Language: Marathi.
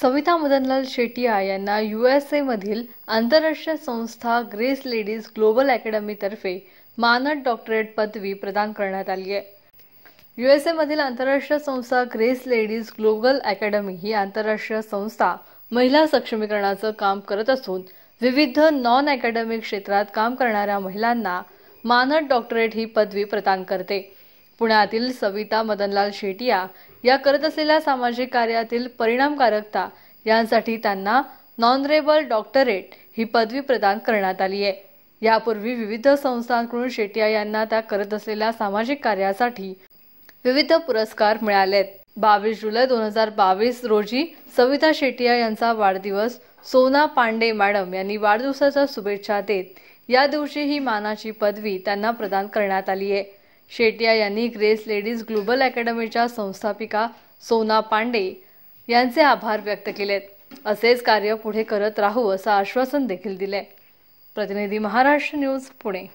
सविता मदनलाल शेटिया यांना यू एस एमधील आंतरराष्ट्रीय संस्था ग्रेस लेडीज ग्लोबल अकॅडमीतर्फे मानद डॉक्टरेट पदवी प्रदान करण्यात आली आहे यू एस एमधील आंतरराष्ट्रीय संस्था ग्रेस लेडीज ग्लोबल अकॅडमी ही आंतरराष्ट्रीय संस्था महिला सक्षमीकरणाचं काम करत असून विविध नॉन अकॅडमिक क्षेत्रात काम करणाऱ्या महिलांना मानद डॉक्टरेट ही पदवी प्रदान करते पुण्यातील सविता मदनलाल शेटिया या करत असलेल्या सामाजिक कार्यातील परिणामकारकता यांसाठी त्यांना नॉनरेबल डॉक्टरेट ही पदवी प्रदान करण्यात आली आहे यापूर्वी विविध संस्थांकडून शेटिया यांना त्या करत असलेल्या सामाजिक कार्यासाठी विविध पुरस्कार मिळालेत बावीस जुलै दोन हजार बावीस रोजी सविता शेटिया यांचा वाढदिवस सोना पांडे मॅडम यांनी वाढदिवसाच्या शुभेच्छा देत या दिवशी ही मानाची पदवी त्यांना प्रदान करण्यात आली आहे शेटिया यांनी ग्रेस लेडीज ग्लोबल अकॅडमीच्या संस्थापिका सोना पांडे यांचे आभार व्यक्त केलेत असेच कार्य पुढे करत राहू असं आश्वासन देखील दिले प्रतिनिधी महाराष्ट्र न्यूज पुणे